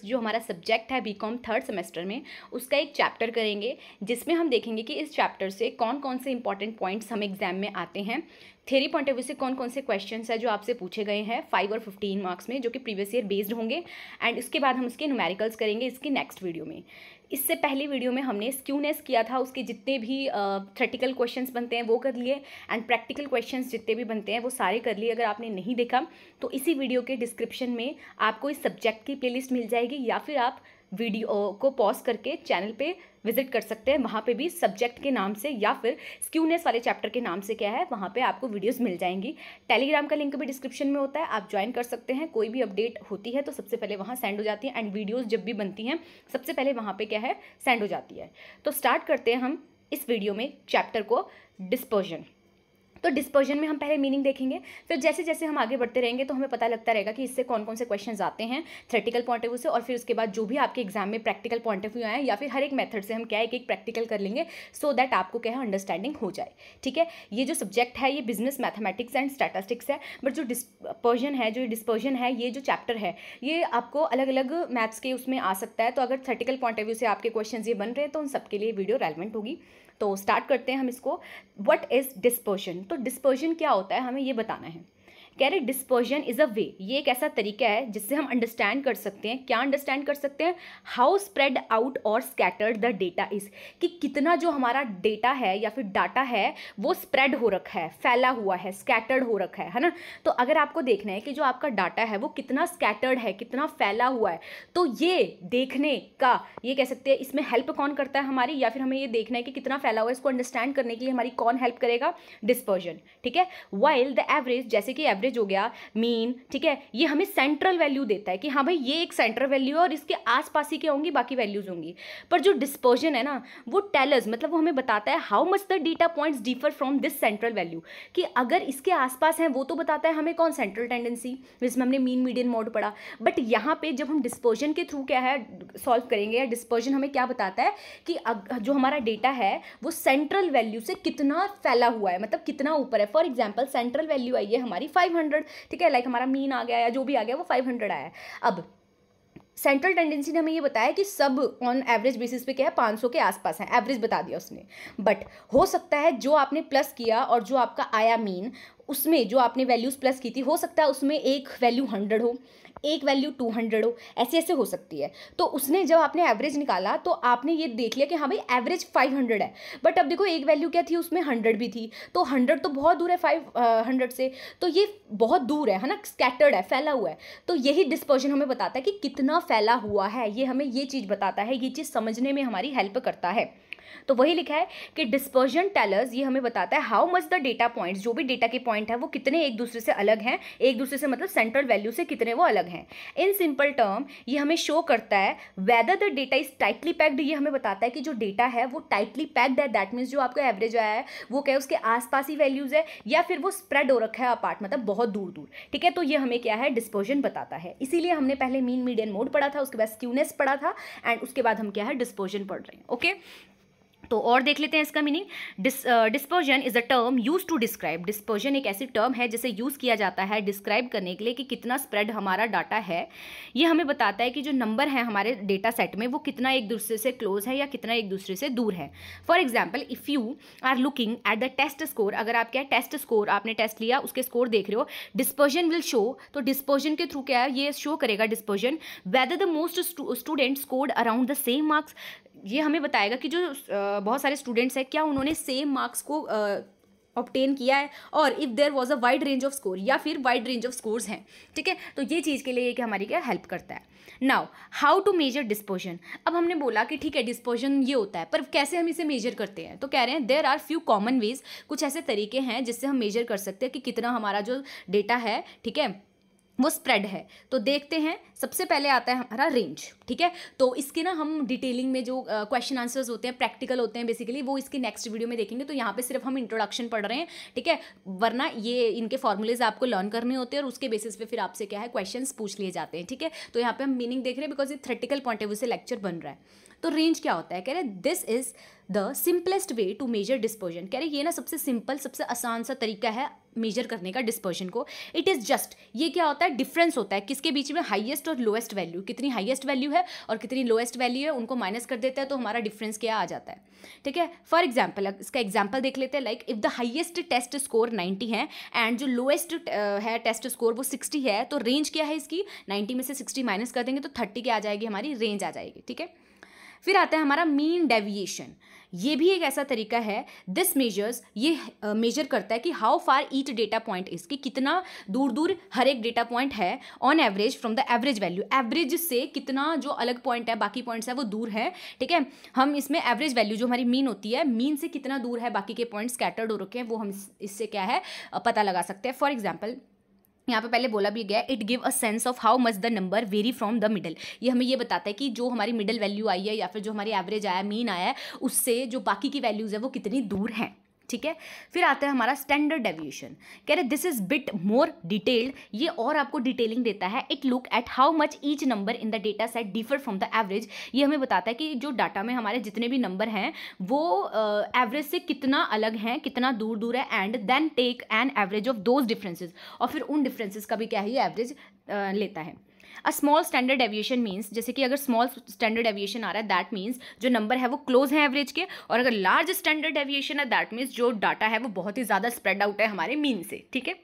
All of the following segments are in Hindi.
फिजिक्स जो हमारा सब्जेक्ट है बीकॉम थर्ड सेमेस्टर में उसका एक चैप्टर करेंगे जिसमें हम देखेंगे कि इस चैप्टर से कौन कौन से इंपॉर्टेंट पॉइंट्स हम एग्जाम में आते हैं थेरी पॉइंट ऑफ व्यू से कौन कौन से क्वेश्चन है जो आपसे पूछे गए हैं फाइव और फिफ्टीन मार्क्स में जो कि प्रीवियस ईयर बेस्ड होंगे एंड इसके बाद हम उसके न्यूमेरिकल्स करेंगे इसकी नेक्स्ट वीडियो में इससे पहले वीडियो में हमने स्क्यूनेस किया था उसके जितने भी थ्रेटिकल uh, क्वेश्चंस बनते हैं वो कर लिए एंड प्रैक्टिकल क्वेश्चंस जितने भी बनते हैं वो सारे कर लिए अगर आपने नहीं देखा तो इसी वीडियो के डिस्क्रिप्शन में आपको इस सब्जेक्ट की प्लेलिस्ट मिल जाएगी या फिर आप वीडियो को पॉज करके चैनल पे विजिट कर सकते हैं वहाँ पे भी सब्जेक्ट के नाम से या फिर स्क्यूनेस वाले चैप्टर के नाम से क्या है वहाँ पे आपको वीडियोस मिल जाएंगी टेलीग्राम का लिंक भी डिस्क्रिप्शन में होता है आप ज्वाइन कर सकते हैं कोई भी अपडेट होती है तो सबसे पहले वहाँ सेंड हो जाती है एंड वीडियोज़ जब भी बनती हैं सबसे पहले वहाँ पर क्या है सेंड हो जाती है तो स्टार्ट करते हैं हम इस वीडियो में चैप्टर को डिस्पोजन तो डिस्पर्जन में हम पहले मीनिंग देखेंगे फिर जैसे जैसे हम आगे बढ़ते रहेंगे तो हमें पता लगता रहेगा कि इससे कौन कौन से क्वेश्चन आते हैं थ्रेटिकल पॉइंट ऑफ व्यू से और फिर उसके बाद जो भी आपके एग्जाम में प्रैक्टिकल पॉइंट ऑफ व्यू आए या फिर हर एक मेथड से हम क्या एक एक प्रैक्टिकल कर लेंगे सो so दैट आपको क्या है अंडरस्टैंडिंग हो जाए ठीक है ये जो सब्जेक्ट है ये बिजनेस मैथमेटिक्स एंड स्टैटिस्टिक्स है बट जो डिस्पर्जन है जो डिस्पर्जन है ये जो चैप्टर है ये आपको अलग अलग मैथ्स के उसमें आ सकता है तो अगर थर्टिकल पॉइंट ऑफ व्यू से आपके क्वेश्चन ये बन रहे हैं तो उन सबके लिए वीडियो रेलिवेंट होगी तो स्टार्ट करते हैं हम इसको व्हाट इज़ डिस्पर्शन तो डिस्पर्शन क्या होता है हमें ये बताना है कह रहे डिस्पर्जन इज़ अ वे ये एक ऐसा तरीका है जिससे हम अंडरस्टैंड कर सकते हैं क्या अंडरस्टैंड कर सकते हैं हाउ स्प्रेड आउट और स्कैटर्ड द डेटा इज़ कि कितना जो हमारा डेटा है या फिर डाटा है वो स्प्रेड हो रखा है फैला हुआ है स्कैटर्ड हो रखा है है ना तो अगर आपको देखना है कि जो आपका डाटा है वो कितना स्कैटर्ड है कितना फैला हुआ है तो ये देखने का ये कह सकते हैं इसमें हेल्प कौन करता है हमारी या फिर हमें ये देखना है कि कितना फैला हुआ है इसको अंडरस्टैंड करने के लिए हमारी कौन हेल्प करेगा डिस्पर्जन ठीक है वाइल द एवरेज जैसे कि एवरेज एवरेज हो गया मीन ठीक है ये हमें सेंट्रल वैल्यू देता है कि हाँ भाई ये एक सेंट्रल वैल्यू है और इसके आसपास ही क्या होंगी बाकी वैल्यूज होंगी पर जो डिस्पर्जन है ना वो टेलर्स मतलब वो हमें बताता है how much the data points differ from this central value कि अगर इसके आसपास हैं वो तो बताता है हमें कौन सेंट्रल टेंडेंसी जिसमें हमने मीन मीडियन मोड पढ़ा बट यहाँ पे जब हम डिस्पर्जन के थ्रू क्या है सॉल्व करेंगे या डिस्पर्जन हमें क्या बताता है कि जो हमारा डेटा है वो सेंट्रल वैल्यू से कितना फैला हुआ है मतलब कितना ऊपर है फॉर एग्जाम्पल सेंट्रल वैल्यू आई है हमारी फाइव फाइव हंड्रेड ठीक है लाइक हमारा मीन आ गया या जो भी आ गया वो फाइव हंड्रेड आया है अब सेंट्रल टेंडेंसी ने हमें ये बताया कि सब ऑन एवरेज बेसिस पे क्या है 500 के आसपास है एवरेज बता दिया उसने बट हो सकता है जो आपने प्लस किया और जो आपका आया मीन उसमें जो आपने वैल्यूज़ प्लस की थी हो सकता है उसमें एक वैल्यू हंड्रेड हो एक वैल्यू टू हंड्रेड हो ऐसे ऐसे हो सकती है तो उसने जब आपने एवरेज निकाला तो आपने ये देख लिया कि हाँ भाई एवरेज फाइव हंड्रेड है बट अब देखो एक वैल्यू क्या थी उसमें हंड्रेड भी थी तो हंड्रेड तो बहुत दूर है फाइव हंड्रेड से तो ये बहुत दूर है है ना स्कैटर्ड है फैला हुआ है तो यही डिस्पर्जन हमें बताता है कि कितना फैला हुआ है ये हमें ये चीज़ बताता है ये चीज़ समझने में हमारी हेल्प करता है तो वही लिखा है कि डिस्पर्जन टेलर्स ये हमें बताता है how much the data points जो भी डेटा के पॉइंट है वो कितने एक दूसरे से अलग हैं एक दूसरे से मतलब सेंट्रल वैल्यू से कितने वो अलग हैं इन सिंपल टर्म ये हमें शो करता है whether the data is tightly packed ये हमें बताता है कि जो डेटा है वो टाइटली पैक्ड है दैट मीन्स जो आपका एवरेज आया है वो क्या है उसके आसपास ही वैल्यूज़ है या फिर वो स्प्रेड हो रखा है अपार्ट मतलब बहुत दूर दूर ठीक है तो ये हमें क्या है डिस्पोजन बताता है इसीलिए हमने पहले मीन मीडियन मोड पढ़ा था उसके बाद स्क्यूनेस पढ़ा था एंड उसके बाद हम क्या है डिस्पोजन पढ़ रहे हैं ओके तो और देख लेते हैं इसका meaning dispersion is a term use to describe dispersion एक ऐसी टर्म है जिसे यूज़ किया जाता है डिस्क्राइब करने के लिए कि कितना स्प्रेड हमारा डाटा है ये हमें बताता है कि जो नंबर है हमारे डेटा सेट में वो कितना एक दूसरे से क्लोज है या कितना एक दूसरे से दूर है for example if you are looking at the test score अगर आप क्या टेस्ट स्कोर आपने टेस्ट लिया उसके स्कोर देख रहे हो डिस्पर्जन विल शो तो डिस्पर्जन के थ्रू क्या है ये शो करेगा dispersion whether the most student scored around the same marks ये हमें बताएगा कि जो बहुत सारे स्टूडेंट्स हैं क्या उन्होंने सेम मार्क्स को ऑप्टेन किया है और if there was a wide range of score या फिर वाइड रेंज ऑफ स्कोर्स हैं ठीक है तो ये चीज़ के लिए ये कि हमारी क्या हेल्प करता है now how to measure dispersion अब हमने बोला कि ठीक है डिस्पोजन ये होता है पर कैसे हम इसे मेजर करते हैं तो कह रहे हैं there are few common ways कुछ ऐसे तरीके हैं जिससे हम मेजर कर सकते हैं कि कितना हमारा जो डेटा है ठीक है वो स्प्रेड है तो देखते हैं सबसे पहले आता है हमारा रेंज ठीक है तो इसके ना हम डिटेलिंग में जो क्वेश्चन uh, आंसर्स होते हैं प्रैक्टिकल होते हैं बेसिकली वो इसके नेक्स्ट वीडियो में देखेंगे तो यहाँ पे सिर्फ हम इंट्रोडक्शन पढ़ रहे हैं ठीक है वरना ये इनके फॉर्मूलेज आपको लर्न करने होते हैं और उसके बेसिस पे फिर आपसे क्या है क्वेश्चन पूछ लिए जाते हैं ठीक है तो यहाँ पर हम मीनिंग देख रहे हैं बिकॉज ये थ्रेटिकल पॉइंट ऑफ व्यू से लेक्चर बन रहा है तो रेंज क्या होता है कह रहे this is the simplest way to measure dispersion कह रहे ये ना सबसे सिंपल सबसे आसान सा तरीका है मेजर करने का डिस्पोजन को इट इज़ जस्ट ये क्या होता है डिफरेंस होता है किसके बीच में हाईएस्ट और लोएस्ट वैल्यू कितनी हाईएस्ट वैल्यू है और कितनी लोएस्ट वैल्यू है उनको माइनस कर देता है तो हमारा डिफरेंस क्या आ जाता है ठीक है फॉर एग्जाम्पल इसका एग्जाम्पल देख लेते हैं like if the highest test score ninety है एंड जो लोएस्ट है टेस्ट स्कोर वो सिक्सटी है तो रेंज क्या है इसकी नाइन्टी में से सिक्सटी माइनस कर देंगे तो थर्टी क्या आ जाएगी हमारी रेंज आ जाएगी ठीक है फिर आता है हमारा मीन डेविएशन ये भी एक ऐसा तरीका है दिस मेजर्स ये मेजर uh, करता है कि how far each data point is कि कितना दूर दूर हर एक डेटा पॉइंट है on average from the average value average से कितना जो अलग पॉइंट है बाकी पॉइंट्स है वो दूर है ठीक है हम इसमें एवरेज वैल्यू जो हमारी मीन होती है मीन से कितना दूर है बाकी के पॉइंट स्कैटर्ड हो रखे हैं वो हम इससे क्या है पता लगा सकते हैं फॉर एग्जाम्पल यहाँ पे पहले बोला भी गया it give a sense of how much the number vary from the middle ये हमें ये बताता है कि जो हमारी मिडल वैल्यू आई है या फिर जो हमारी एवरेज आया मीन आया है उससे जो बाकी की वैल्यूज़ है वो कितनी दूर हैं ठीक है फिर आता है हमारा स्टैंडर्ड डेविएशन कह रहे this is bit more detailed ये और आपको डिटेलिंग देता है it look at how much each number in the data set differ from the average ये हमें बताता है कि जो डाटा में हमारे जितने भी नंबर हैं वो एवरेज uh, से कितना अलग हैं कितना दूर दूर है and then take an average of those differences और फिर उन डिफरेंसेज का भी क्या है ये एवरेज uh, लेता है a small standard deviation means जैसे कि अगर स्मॉल स्टैंडर्ड एविएशन आ रहा है दैट मीन्स जो नंबर है वो क्लोज है एवरेज के और अगर लार्ज स्टैंडर्ड एविएशन है दैट मीन्स जो डाटा है वो बहुत ही ज़्यादा स्प्रेड आउट है हमारे मीन से ठीक है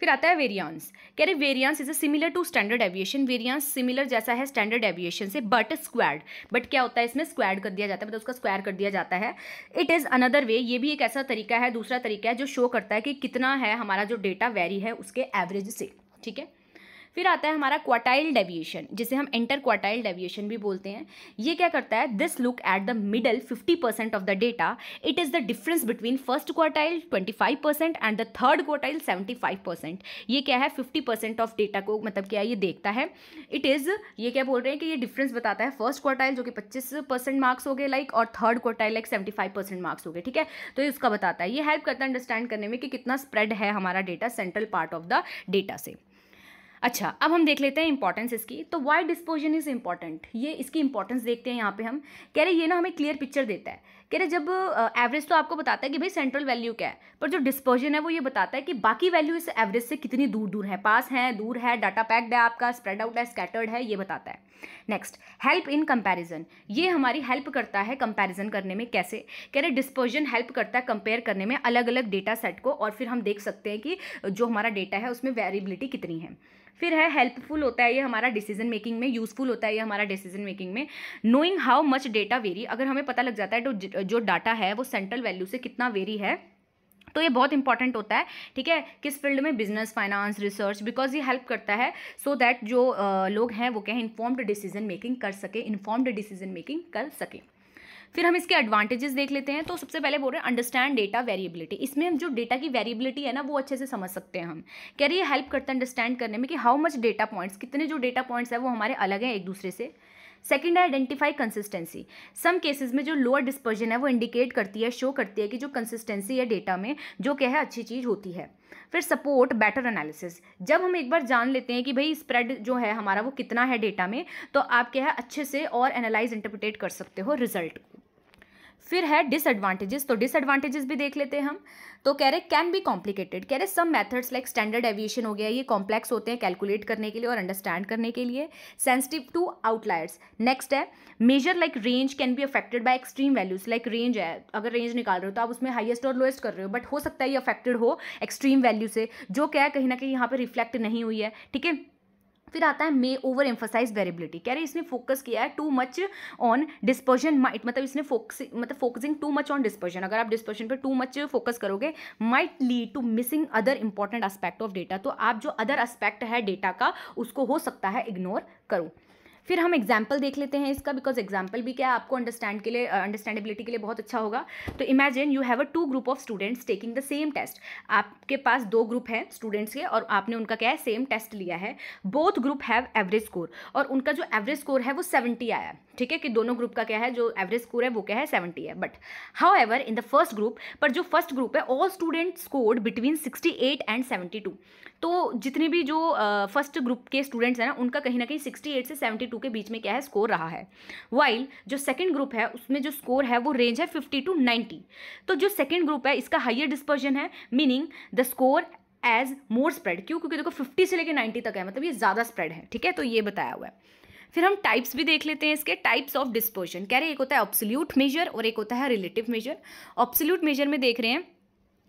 फिर आता है वेरियांस कह रहे variance is a similar to standard deviation variance similar जैसा है स्टैंडर्ड एविएशन से बट स्क्वाड बट क्या होता है इसमें स्क्वाड कर दिया जाता है मतलब उसका स्क्वायर कर दिया जाता है इट इज़ अनदर वे ये भी एक ऐसा तरीका है दूसरा तरीका है जो शो करता है कि कितना है हमारा जो डेटा वेरी है उसके एवरेज से ठीक है फिर आता है हमारा क्वाटाइल डेविएशन जिसे हम इंटर क्वाटाइल डेविएशन भी बोलते हैं ये क्या करता है this look at the middle fifty percent of the data it is the difference between first quartile twenty five percent and the third quartile seventy five percent ये क्या है फिफ्टी परसेंट ऑफ डेटा को मतलब क्या ये देखता है इट इज़ ये क्या बोल रहे हैं कि ये डिफरेंस बताता है फर्स्ट क्वार्टाइल जो कि पच्चीस परसेंट मार्क्स हो गए लाइक और third quartile like seventy five percent marks हो गए ठीक है तो ये उसका बताता है ये हेल्प करता है अंडरस्टैंड करने में कि कितना स्प्रेड है हमारा data central part of the data से अच्छा अब हम देख लेते हैं इंपॉर्टेंस इसकी तो वाई डिस्पोजन इज़ इंपॉर्टेंट ये इसकी इंपॉर्टेंस देखते हैं यहाँ पे हम कह रहे ये ना हमें क्लियर पिक्चर देता है कह रहे जब एवरेज तो आपको बताता है कि भाई सेंट्रल वैल्यू क्या है पर जो डिस्पोजन है वो ये बताता है कि बाकी वैल्यू इस एवरेज से कितनी दूर दूर है पास है दूर है डाटा पैक्ड है आपका स्प्रेड आउट है स्कैटर्ड है ये बताता है नेक्स्ट हेल्प इन कंपेरिजन ये हमारी हेल्प करता है कंपेरिजन करने में कैसे कह रहे डिस्पोजन हेल्प करता है कंपेयर करने में अलग अलग डेटा सेट को और फिर हम देख सकते हैं कि जो हमारा डेटा है उसमें वेरिबिलिटी कितनी है फिर है हेल्पफुल होता है ये हमारा डिसीजन मेकिंग में यूजफुल होता है ये हमारा डिसीजन मेकिंग में knowing how much data vary अगर हमें पता लग जाता है तो जो डाटा है वो सेंट्रल वैल्यू से कितना वेरी है तो ये बहुत इंपॉर्टेंट होता है ठीक है किस फील्ड में बिजनेस फाइनेंस रिसर्च बिकॉज ये हेल्प करता है सो so दैट जो आ, लोग हैं वो क्या इन्फॉर्म्ड डिसीजन मेकिंग कर सके इन्फॉर्म्ड डिसीजन मेकिंग कर सके फिर हम इसके एडवांटेजेस देख लेते हैं तो सबसे पहले बोल रहे हैं अंडरस्टैंड डेटा वेरिएबिलिटी इसमें हम जो डेटा की वेरिएबिलिटी है ना वो अच्छे से समझ सकते हैं हम कह रही है हेल्प करता है अंडरस्टैंड करने में कि हाउ मच डेटा पॉइंट्स कितने जो डेटा पॉइंट्स है वो हमारे अलग हैं एक दूसरे से सेकेंड है आइडेंटिफाई कंसिस्टेंसी सम केसेज में जो लोअर डिस्पर्जन है वो इंडिकेट करती है शो करती है कि जो कंसिस्टेंसी है डेटा में जो क्या है अच्छी चीज़ होती है फिर सपोर्ट बेटर एनालिसिस जब हम एक बार जान लेते हैं कि भाई स्प्रेड जो है हमारा वो कितना है डेटा में तो आप क्या है अच्छे से और एनालाइज इंटरप्रिटेट कर सकते हो रिजल्ट को फिर है डिसएडवांटेजेस तो डिसएडवांटेजेस भी देख लेते हैं हम तो कह रहे कैन बी कॉम्प्लिकेटेड कह रहे some methods like standard deviation हो गया ये कॉम्प्लेक्स होते हैं कैलकुलेट करने के लिए और अंडरस्टैंड करने के लिए सेंसिटिव टू आउटलायर्स नेक्स्ट है measure like range can be affected by extreme values like range है अगर रेंज निकाल रहे हो तो आप उसमें हाइएस्ट और लोएस्ट कर रहे हो बट हो सकता है ये अफेक्टेड हो एक्सट्रीम वैल्यू से जो क्या है कहीं ना कहीं यहाँ पर रिफ्लेक्ट नहीं हुई है ठीक है फिर आता है मे ओवर एम्फोसाइज वेरेबिलिटी कह रहे इसने फोकस किया है too much on dispersion might मतलब इसने फोकस मतलब focusing too much on dispersion अगर आप डिस्पर्जन पर टू मच फोकस करोगे might lead to missing other important aspect of data तो आप जो अदर एस्पेक्ट है डेटा का उसको हो सकता है इग्नोर करो फिर हम एग्जाम्पल देख लेते हैं इसका बिकॉज एग्जाम्पल भी क्या है आपको अंडरस्टैंड के लिए अंडरस्टैंडेबिलिटी uh, के लिए बहुत अच्छा होगा तो imagine you have a two group of students taking the same test आपके पास दो ग्रुप हैं स्टूडेंट्स के और आपने उनका क्या है सेम टेस्ट लिया है both group have average score और उनका जो एवरेज स्कोर है वो सेवेंटी आया ठीक है कि दोनों ग्रुप का क्या है जो एवरेज स्कोर है वो क्या है सेवेंटी है but however in the first group पर जो फर्स्ट ग्रुप है all student scored between sixty eight and seventy two तो जितने भी जो फर्स्ट uh, ग्रुप के स्टूडेंट्स हैं ना उनका कहीं ना कहीं सिक्सटी एट से सेवेंटी टू के बीच में क्या है स्कोर रहा है वाइल जो सेकेंड ग्रुप है उसमें जो स्कोर है वो रेंज है फिफ्टी टू नाइन्टी तो जो सेकेंड ग्रुप है इसका हाइयर डिस्पर्जन है meaning the score as more spread क्यों क्योंकि देखो फिफ्टी से लेकर नाइन्टी तक है मतलब ये ज़्यादा स्प्रेड है ठीक है तो ये बताया हुआ है फिर हम टाइप्स भी देख लेते हैं इसके टाइप्स ऑफ डिस्पोजन कह रहे एक होता है ऑब्सोल्यूट मेजर और एक होता है रिलेटिव मेजर ऑब्सोल्यूट मेजर में देख रहे हैं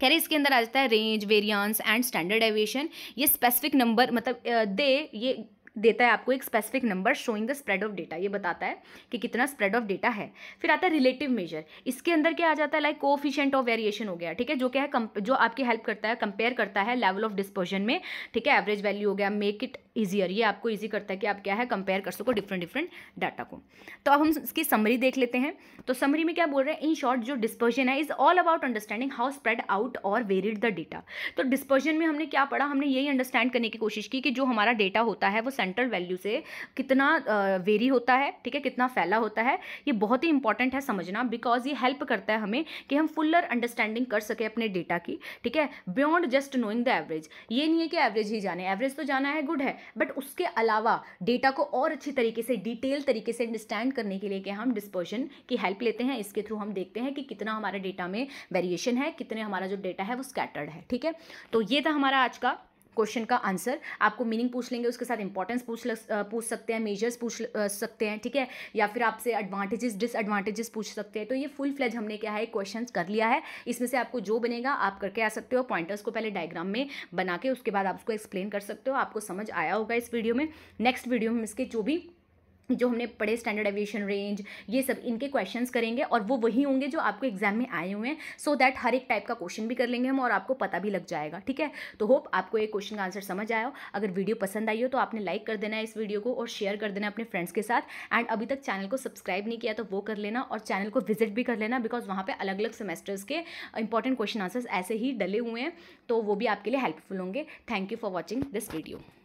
कह रहे इसके अंदर आ जाता है range variance and standard deviation ये स्पेसिफिक नंबर मतलब दे ये देता है आपको एक specific number showing the spread of data ये बताता है कि कितना स्प्रेड ऑफ डेटा है फिर आता है रिलेटिव मेजर इसके अंदर क्या आ जाता है लाइक कोफिशेंट ऑफ वेरिएशन हो गया ठीक है जो क्या है जो आपकी हेल्प करता है कंपेयर करता है लेवल ऑफ डिस्पर्जन में ठीक है एवरेज वैल्यू हो गया मेक इट ईजियर ये आपको ईजी करता है कि आप क्या है कंपेयर कर सको डिफरेंट डिफरेंट डाटा को तो अब हम इसकी समरी देख लेते हैं तो समरी में क्या बोल रहे हैं इन शॉर्ट जो डिस्पर्जन है is all about understanding how spread out और वेरिड द डेटा तो डिस्पर्जन में हमने क्या पढ़ा हमने यही अंडरस्टैंड करने की कोशिश की कि जो हमारा डेटा होता है वो सेंटर सेंट्रल वैल्यू से कितना वेरी होता है ठीक है कितना फैला होता है ये बहुत ही इंपॉर्टेंट है समझना बिकॉज ये हेल्प करता है हमें कि हम फुलर अंडरस्टैंडिंग कर सके अपने डेटा की ठीक है beyond just knowing the average ये नहीं है कि एवरेज ही जाने एवरेज तो जाना है गुड है बट उसके अलावा डेटा को और अच्छी तरीके से डिटेल तरीके से अंडरस्टैंड करने के लिए कि हम डिस्पोजन की हेल्प लेते हैं इसके थ्रू हम देखते हैं कि कितना हमारे डेटा में वेरिएशन है कितने हमारा जो डेटा है वो स्कैटर्ड है ठीक है तो ये था हमारा आज का क्वेश्चन का आंसर आपको मीनिंग पूछ लेंगे उसके साथ इंपॉर्टेंस पूछ लग, पूछ सकते हैं मेजर्स पूछ सकते हैं ठीक है या फिर आपसे एडवांटेजेस डिसएडवांटेजेस पूछ सकते हैं तो ये फुल फ्लेज हमने क्या है क्वेश्चन कर लिया है इसमें से आपको जो बनेगा आप करके आ सकते हो पॉइंटर्स को पहले डायग्राम में बना के उसके बाद आप उसको एक्सप्लेन कर सकते हो आपको समझ आया होगा इस वीडियो में नेक्स्ट वीडियो में इसके जो भी जो हमने पढ़े स्टैंडर्ड एविएशन रेंज ये सब इनके क्वेश्चंस करेंगे और वो वही होंगे जो आपको एग्जाम में आए हुए हैं सो दैट हर एक टाइप का क्वेश्चन भी कर लेंगे हम और आपको पता भी लग जाएगा ठीक है तो होप आपको ये क्वेश्चन का आंसर समझ आया हो अगर वीडियो पसंद आई हो तो आपने लाइक कर देना है इस वीडियो को और शेयर कर देना अपने फ्रेंड्स के साथ एंड अभी तक चैनल को सब्सक्राइब नहीं किया तो वो कर लेना और चैनल को विजिट भी कर लेना बिकॉज वहाँ पर अलग अलग सेमेस्टर्स के इंपॉर्टेंट क्वेश्चन आंसर्स ऐसे ही डले हुए हैं तो वो भी आपके लिए हेल्पफुल होंगे thank you for watching this video